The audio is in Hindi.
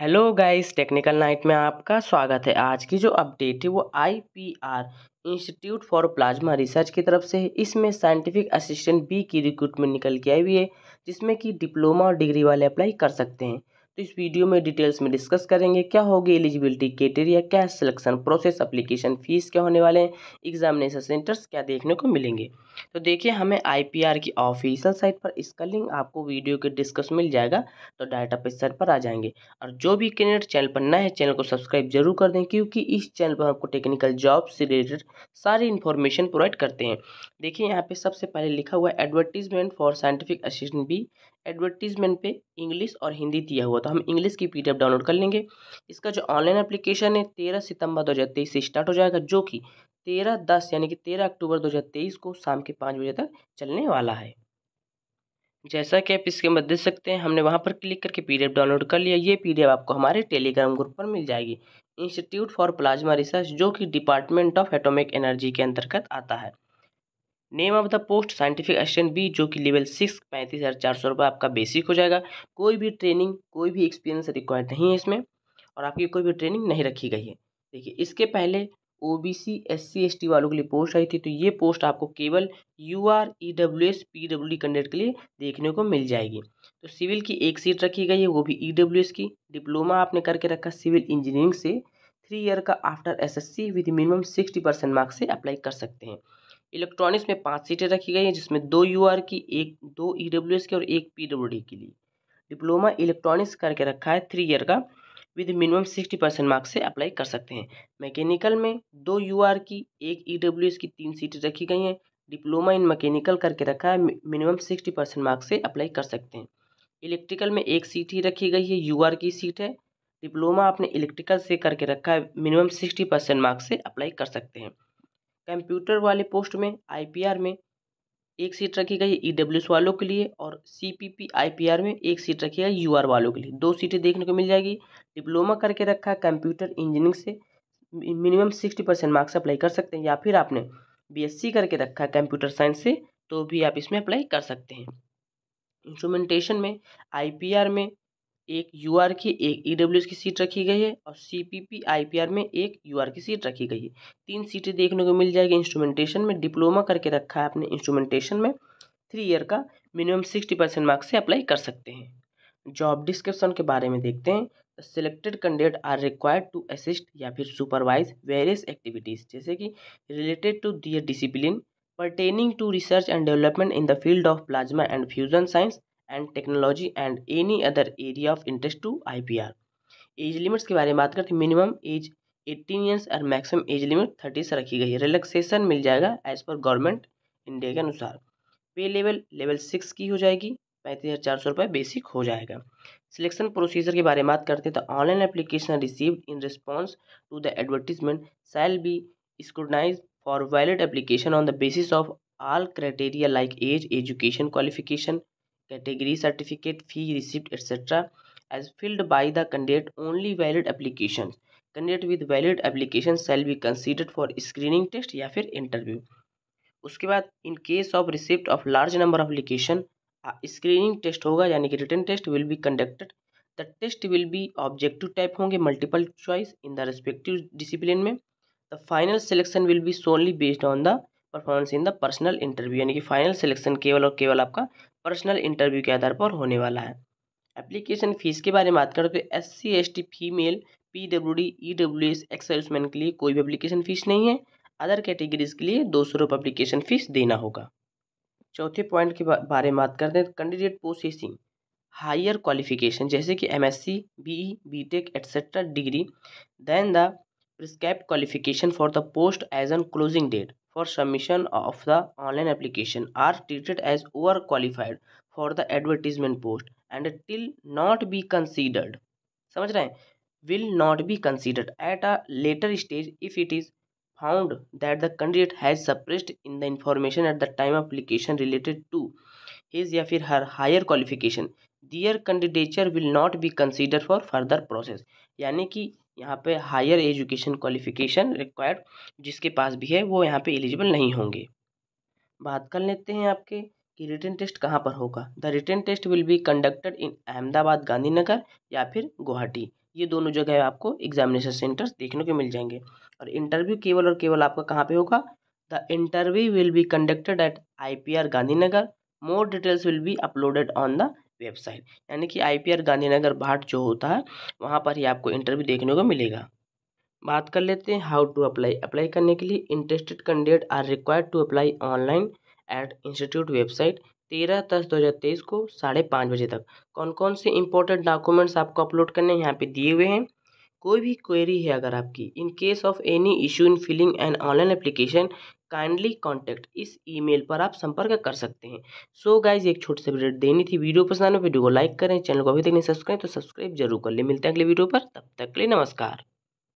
हेलो गाइस टेक्निकल नाइट में आपका स्वागत है आज की जो अपडेट है वो IPR institute for plasma research की तरफ से है इसमें साइंटिफिक असिस्टेंट बी की रिक्रूटमेंट निकल के आई हुई है जिसमें कि डिप्लोमा और डिग्री वाले अप्लाई कर सकते हैं तो इस वीडियो में डिटेल्स में डिस्कस करेंगे क्या होगी एलिजिबिलिटी क्राइटेरिया क्या सिलेक्शन प्रोसेस अप्लीकेशन फ़ीस क्या होने वाले हैं एग्जामिनेशन सेंटर्स क्या देखने को मिलेंगे तो देखिए हमें आईपीआर की ऑफिशियल साइट पर इसका लिंक आपको वीडियो के डिस्कस मिल जाएगा तो डाटा पे सर पर आ जाएंगे और जो भी कैंडिडेट चैनल पर नए हैं चैनल को सब्सक्राइब जरूर कर दें क्योंकि इस चैनल पर आपको टेक्निकल जॉब से रिलेटेड सारी इन्फॉर्मेशन प्रोवाइड करते हैं देखिए यहाँ पर सबसे पहले लिखा हुआ है एडवर्टीजमेंट फॉर साइंटिफिक असिस्टेंट भी एडवर्टीजमेंट पे इंग्लिश और हिंदी दिया हुआ तो हम इंग्लिश की पीडीएफ डाउनलोड कर लेंगे इसका जो ऑनलाइन एप्लीकेशन है तेरह सितंबर दो हज़ार तेईस से स्टार्ट हो जाएगा जो कि तेरह दस यानी कि तेरह अक्टूबर दो हज़ार तेईस को शाम के पाँच बजे तक चलने वाला है जैसा कि आप इसके मत देख सकते हैं हमने वहाँ पर क्लिक करके पीडीएफ डाउनलोड कर लिया ये पीडीएफ आपको हमारे टेलीग्राम ग्रुप पर मिल जाएगी इंस्टीट्यूट फॉर प्लाज्मा रिसर्च जो कि डिपार्टमेंट ऑफ एटॉमिक एनर्जी के अंतर्गत आता है name of the post scientific assistant B जो कि लेवल सिक्स पैंतीस हज़ार चार सौ रुपये आपका बेसिक हो जाएगा कोई भी ट्रेनिंग कोई भी एक्सपीरियंस रिक्वायर्ड नहीं है इसमें और आपकी कोई भी ट्रेनिंग नहीं रखी गई है देखिए इसके पहले O B C S C S T वालों के लिए पोस्ट आई थी तो ये पोस्ट आपको केवल U R E W S P W D candidate के लिए देखने को मिल जाएगी तो सिविल की एक सीट रखी गई है वो भी ई डब्ल्यू एस की डिप्लोमा आपने करके रखा सिविल इंजीनियरिंग से थ्री ईयर का after S S C with minimum sixty percent marks से अप्लाई कर सकते हैं इलेक्ट्रॉनिक्स में पाँच सीटें रखी गई हैं जिसमें दो यू आर की एक दो ई डब्ल्यू एस की और एक पी डब्ल्यू डी के लिए डिप्लोमा इलेक्ट्रॉनिक्स करके रखा है थ्री ईयर का with minimum sixty percent marks से अप्लाई कर सकते हैं मैकेनिकल में दो यू आर की एक ई डब्ल्यू एस की तीन सीटें रखी गई हैं डिप्लोमा इन मैकेनिकल करके रखा है मिनिमम सिक्सटी परसेंट मार्क्स से अप्लाई कर सकते हैं इलेक्ट्रिकल में एक सीट ही रखी गई है यू आर की सीट है डिप्लोमा आपने इलेक्ट्रिकल से करके रखा है मिनिमम सिक्सटी परसेंट मार्क्स से अप्लाई कर सकते हैं कंप्यूटर वाले पोस्ट में आईपीआर में एक सीट रखी गई ई डब्ल्यू एस वालों के लिए और C P P I P R में एक सीट रखी गई यू आर वालों के लिए दो सीटें देखने को मिल जाएगी डिप्लोमा करके रखा कंप्यूटर इंजीनियरिंग से minimum sixty percent marks apply कर सकते हैं या फिर आपने बी एस सी करके रखा कंप्यूटर साइंस से तो भी आप इसमें अप्लाई कर सकते हैं इंस्ट्रूमेंटेशन में आई पी आर में एक यू आर की एक ई डब्ल्यू एस की सीट रखी गई है और C P P I P R में एक यू आर की सीट रखी गई है तीन सीटें देखने को मिल जाएगी इंस्ट्रूमेंटेशन में डिप्लोमा करके रखा है आपने इंस्ट्रूमेंटेशन में थ्री ईयर का मिनिमम सिक्सटी परसेंट मार्क्स से अप्लाई कर सकते हैं जॉब डिस्क्रिप्शन के बारे में देखते हैं selected candidate are required to assist या फिर सुपरवाइज वेरियस एक्टिविटीज़ जैसे कि related to their discipline pertaining to research and development in the field of plasma and fusion science and technology and any other area of interest to our age limits के बारे में बात करते हैं मिनिमम एज एटीन ईयर्स और मैक्सिमम एज लिमिट थर्टी से रखी गई है रिलैक्सेशन मिल जाएगा एज पर गवर्नमेंट इंडिया के अनुसार पे लेवल लेवल सिक्स की हो जाएगी पैंतीस हज़ार चार सौ रुपये बेसिक हो जाएगा सिलेक्शन प्रोसीजर के बारे में बात करते हैं तो online application received in response to the advertisement shall be scrutinize for valid application on the basis of all criteria like age education qualification category certificate fee receipt etcetera as filled by the candidate only valid application candidate with valid application shall be considered for screening test या फिर इंटरव्यू उसके बाद in case of receipt of large number of application screening test होगा यानी कि return test will be conducted the test will be objective type होंगे multiple choice in the respective discipline में the final selection will be solely based on the performance in the personal interview यानी कि फाइनल सिलेक्शन केवल और केवल आपका पर्सनल इंटरव्यू के आधार पर होने वाला है एप्लीकेशन फीस के बारे में बात करें तो S C S T female P W D E W S ex serviceman के लिए कोई भी एप्लीकेशन फीस नहीं है अदर कैटेगरीज के लिए दो सौ रुपये एप्लीकेशन फीस देना होगा चौथे पॉइंट के बारे में बात करते हैं कैंडिडेट प्रोसेसिंग हायर क्वालिफिकेशन जैसे कि M S C B E B tech etcetera degree than the prescribe qualification for the post as on closing date for submission of the online application are treated as overqualified for the advertisement post and till not be considered समझ रहे हैं will not be considered at a later stage if it is found that the candidate has suppressed in the information at the time of application related to his या फिर her higher qualification their candidature will not be consider for further process यानी कि यहाँ पे हायर एजुकेशन क्वालिफिकेशन रिक्वायर्ड जिसके पास भी है वो यहाँ पे एलिजिबल नहीं होंगे बात कर लेते हैं आपके कि रिटर्न टेस्ट कहाँ पर होगा the written test will be conducted in Ahmedabad Gandhinagar या फिर गुवाहाटी ये दोनों जगह आपको एग्जामिनेशन सेंटर्स देखने को मिल जाएंगे और इंटरव्यू केवल और केवल आपका कहाँ पे होगा the interview will be conducted at I P R Gandhinagar more details will be uploaded on the website यानी कि आईपीआर गांधीनगर भाट जो होता है वहाँ पर ही आपको इंटरव्यू देखने को मिलेगा बात कर लेते हैं हाउ टू अप्लाई अप्लाई करने के लिए interested candidate are required to apply online at institute website तेरह दस दो हज़ार तेईस को साढ़े पाँच बजे तक कौन कौन से इंपॉर्टेंट डॉक्यूमेंट्स आपको अपलोड करने हैं यहाँ पे दिए हुए हैं कोई भी क्वेरी है अगर आपकी in case of any issue in filling and online application kindly contact इस ईमेल पर आप संपर्क कर सकते हैं सो so गाइज एक छोटी सी अपडेट देनी थी वीडियो पसंद आने वीडियो को लाइक करें चैनल को अभी तक नहीं सब्सक्राइब तो सब्सक्राइब जरूर कर ले मिलते हैं अगले वीडियो पर तब तक के लिए नमस्कार